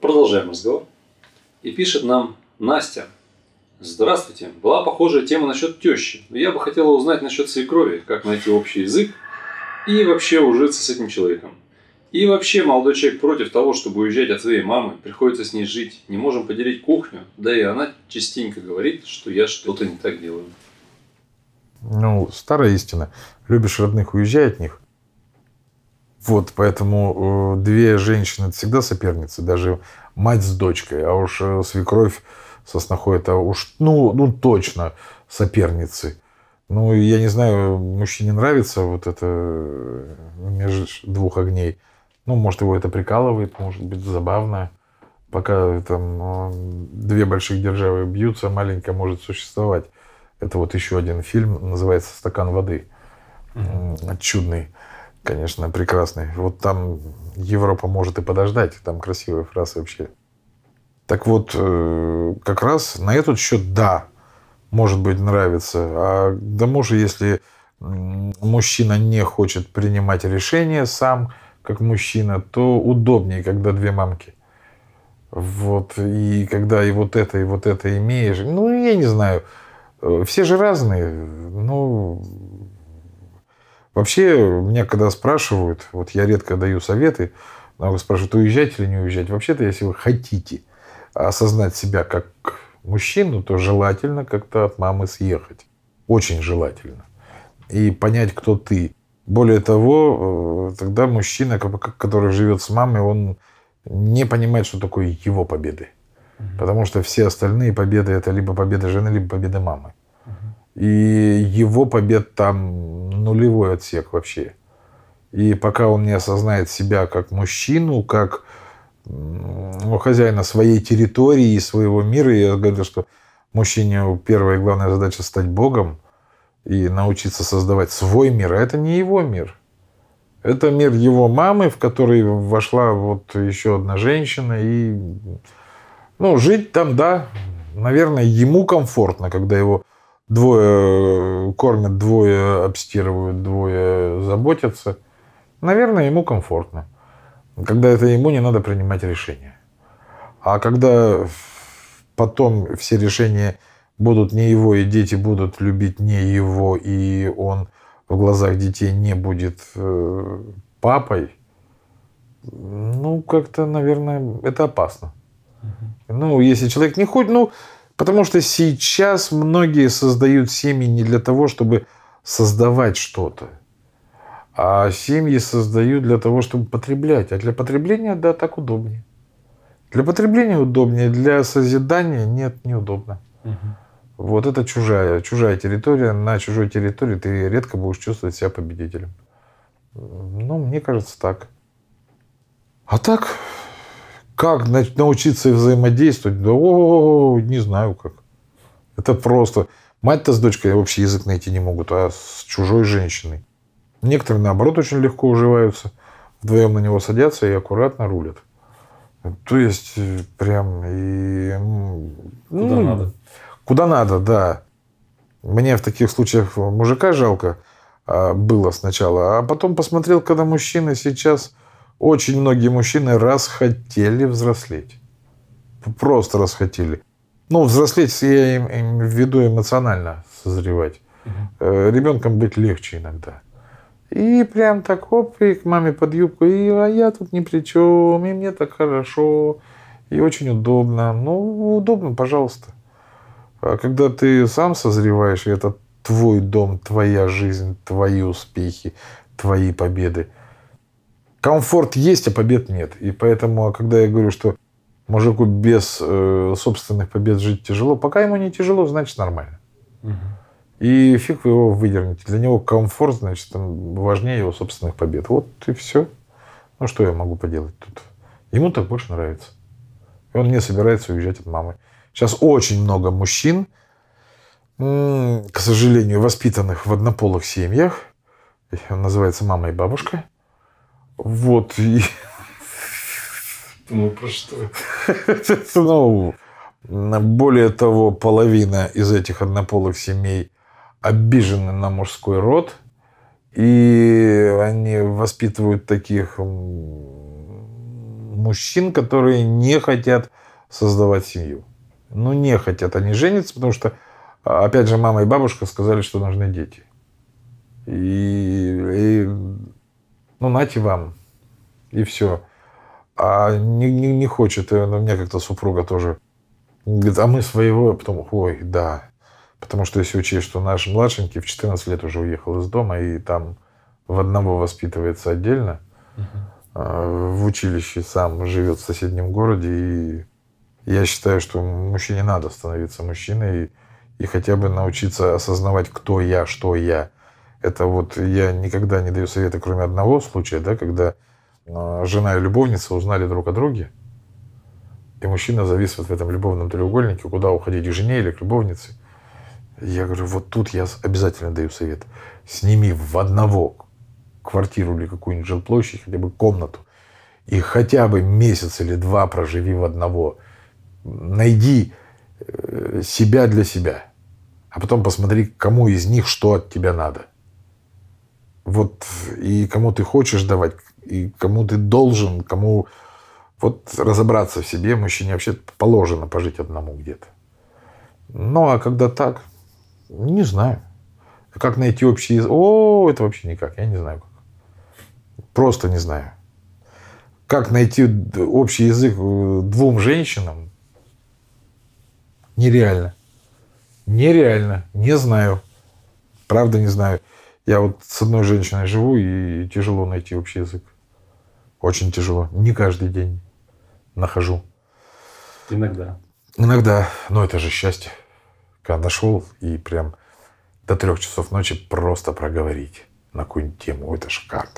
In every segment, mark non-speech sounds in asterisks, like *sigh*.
Продолжаем разговор. И пишет нам Настя. Здравствуйте. Была похожая тема насчет тещи, но я бы хотела узнать насчет свекрови, как найти общий язык и вообще ужиться с этим человеком. И вообще, молодой человек против того, чтобы уезжать от своей мамы, приходится с ней жить, не можем поделить кухню, да и она частенько говорит, что я что-то не так делаю. Ну, старая истина. Любишь родных, уезжай от них. Вот, поэтому э, две женщины – это всегда соперницы, даже мать с дочкой, а уж э, свекровь со снохой – это уж, ну, ну точно соперницы. Ну, я не знаю, мужчине нравится вот это э, между двух огней. Ну, может, его это прикалывает, может быть, забавно. Пока там две больших державы бьются, маленькая может существовать. Это вот еще один фильм, называется «Стакан воды». Mm-hmm. Чудный конечно, прекрасный. Вот там Европа может и подождать, там красивые фразы вообще. Так вот, э, как раз на этот счет да, может быть, нравится. А к тому же, если мужчина не хочет принимать решение сам, как мужчина, то удобнее, когда две мамки. Вот, и когда и вот это, и вот это имеешь. Ну, я не знаю, э, все же разные. Ну, Вообще, меня когда спрашивают, вот я редко даю советы, но а спрашивают, уезжать или не уезжать. Вообще-то, если вы хотите осознать себя как мужчину, то желательно как-то от мамы съехать. Очень желательно. И понять, кто ты. Более того, э, тогда мужчина, который живет с мамой, он не понимает, что такое его победы. Потому что все остальные победы это либо победа жены, либо победа мамы. И его побед там нулевой отсек вообще. И пока он не осознает себя как мужчину, как ну, хозяина своей территории и своего мира, я говорю, что мужчине первая и главная задача стать Богом и научиться создавать свой мир, а это не его мир. Это мир его мамы, в который вошла вот еще одна женщина. И, ну, жить там, да, наверное, ему комфортно, когда его Двое э, кормят, двое обстирывают, двое заботятся. Наверное, ему комфортно. Когда это ему не надо принимать решения. А когда потом все решения будут не его, и дети будут любить не его, и он в глазах детей не будет э, папой, ну, как-то, наверное, это опасно. Ну, если человек не хочет, ну, Потому что сейчас многие создают семьи не для того, чтобы создавать что-то, а семьи создают для того, чтобы потреблять. А для потребления, да, так удобнее. Для потребления удобнее, для созидания нет, неудобно. Угу. Вот это чужая, чужая территория. На чужой территории ты редко будешь чувствовать себя победителем. Ну, мне кажется, так. А так, как научиться взаимодействовать? Да, о, не знаю как. Это просто. Мать-то с дочкой вообще язык найти не могут, а с чужой женщиной. Некоторые, наоборот, очень легко уживаются, вдвоем на него садятся и аккуратно рулят. То есть, э, прям и... Куда ну, надо. Куда надо, да. Мне в таких случаях мужика жалко а, было сначала, а потом посмотрел, когда мужчина сейчас очень многие мужчины расхотели взрослеть. Просто расхотели. Ну, взрослеть я им, им веду эмоционально созревать. Угу. Э, Ребенком быть легче иногда. И прям так, оп, и к маме под юбку, и а я тут ни при чем, и мне так хорошо, и очень удобно. Ну, удобно, пожалуйста. А когда ты сам созреваешь, и это твой дом, твоя жизнь, твои успехи, твои победы, комфорт есть, а побед нет. И поэтому, а когда я говорю, что мужику без э, собственных побед жить тяжело, пока ему не тяжело, значит нормально. И фиг вы его выдернете. Для него комфорт, значит, важнее его собственных побед. Вот и все. Ну, что я могу поделать тут? Ему так больше нравится. И он не собирается уезжать от мамы. Сейчас очень много мужчин, к сожалению, воспитанных в однополых семьях. Называется мама и бабушка. Вот. И... Думаю, ну, про что? *laughs* ну, более того, половина из этих однополых семей обижены на мужской род, и они воспитывают таких мужчин, которые не хотят создавать семью. Ну, не хотят. Они женятся, потому что, опять же, мама и бабушка сказали, что нужны дети. И мать вам. И все. А не, не, не хочет. Э, Но ну, у меня как-то супруга тоже. Говорит, а мы своего. Потом, ой, да. Потому что если учесть, что наш младшенький в 14 лет уже уехал из дома, и там в одного воспитывается отдельно, угу. в училище сам живет в соседнем городе. И я считаю, что мужчине надо становиться мужчиной и, и хотя бы научиться осознавать, кто я, что я это вот я никогда не даю совета, кроме одного случая, да, когда а, жена и любовница узнали друг о друге, и мужчина завис вот в этом любовном треугольнике, куда уходить, к жене или к любовнице. Я говорю, вот тут я обязательно даю совет. Сними в одного квартиру или какую-нибудь жилплощадь, хотя бы комнату, и хотя бы месяц или два проживи в одного. Найди э, себя для себя, а потом посмотри, кому из них что от тебя надо – вот и кому ты хочешь давать, и кому ты должен, кому вот разобраться в себе мужчине вообще положено пожить одному где-то. Ну, а когда так, не знаю. Как найти общий язык? О, это вообще никак. Я не знаю. Как. Просто не знаю. Как найти общий язык э, двум женщинам? Нереально. Нереально. Не знаю. Правда не знаю. Я вот с одной женщиной живу, и тяжело найти общий язык. Очень тяжело. Не каждый день нахожу. Иногда. Иногда. Но это же счастье. Когда нашел и прям до трех часов ночи просто проговорить на какую-нибудь тему. Это шикарно.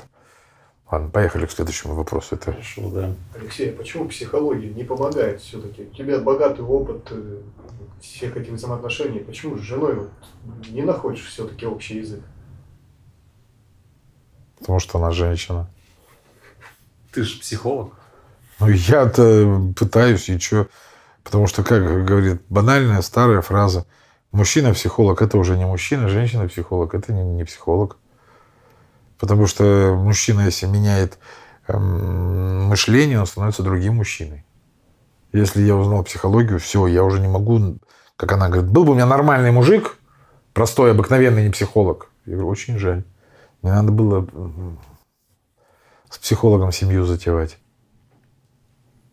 Ладно, поехали к следующему вопросу. Это... Хорошо, да. Алексей, а почему психология не помогает все-таки? У тебя богатый опыт э, всех этих взаимоотношений. Почему с женой вот не находишь все-таки общий язык? потому что она женщина. Ты же психолог. Ну, я-то пытаюсь, и что? Потому что, как говорит, банальная старая фраза. Мужчина-психолог – это уже не мужчина, женщина-психолог – это не, не психолог. Потому что мужчина, если меняет эм, мышление, он становится другим мужчиной. Если я узнал психологию, все, я уже не могу, как она говорит, был бы у меня нормальный мужик, простой, обыкновенный, не психолог. Я говорю, очень жаль. Не надо было с психологом семью затевать.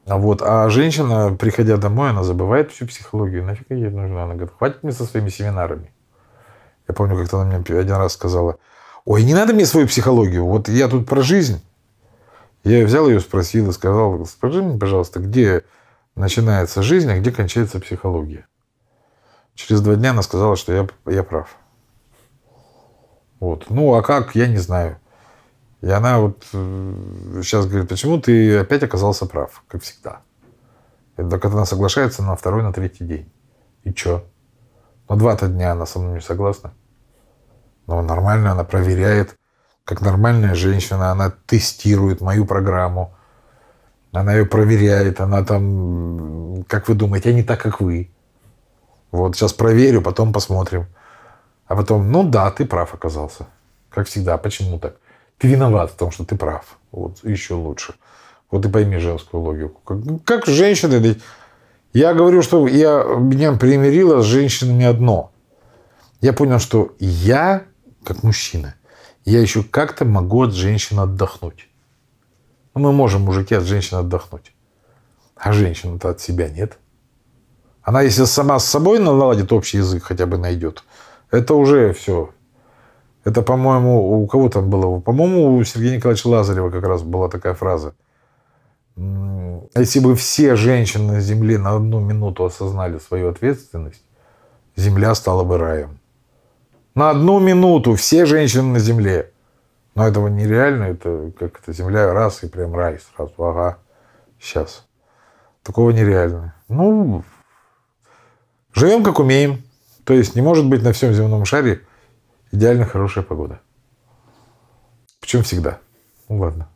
А вот, а женщина, приходя домой, она забывает всю психологию. Нафиг ей нужна? Она говорит, хватит мне со своими семинарами. Я помню, как-то она мне один раз сказала, ой, не надо мне свою психологию, вот я тут про жизнь. Я взял ее, спросил и сказал, скажи мне, пожалуйста, где начинается жизнь, а где кончается психология? Через два дня она сказала, что я, я прав. Вот. Ну, а как, я не знаю. И она вот сейчас э, говорит, почему ты опять оказался прав, как всегда. Это так она соглашается на второй, на третий день. И чё? На два-то дня она со мной не согласна. Но нормально она проверяет, как нормальная женщина, она тестирует мою программу, она ее проверяет, она там, как вы думаете, я не так, как вы. Вот, сейчас проверю, потом посмотрим. А потом, ну да, ты прав оказался. Как всегда, почему так? Ты виноват в том, что ты прав. Вот еще лучше. Вот и пойми женскую логику. Как, ну, как женщины... Я говорю, что я, меня примирило с женщинами одно. Я понял, что я, как мужчина, я еще как-то могу от женщины отдохнуть. Ну, мы можем, мужики, от женщины отдохнуть. А женщина-то от себя нет. Она, если сама с собой наладит общий язык, хотя бы найдет – это уже все. Это, по-моему, у кого там было? По-моему, у Сергея Николаевича Лазарева как раз была такая фраза. Если бы все женщины на Земле на одну минуту осознали свою ответственность, Земля стала бы раем. На одну минуту все женщины на Земле. Но этого нереально, это как это Земля раз и прям рай сразу. Ага, сейчас. Такого нереально. Ну, живем как умеем. То есть не может быть на всем земном шаре идеально хорошая погода. Причем всегда. Ну ладно.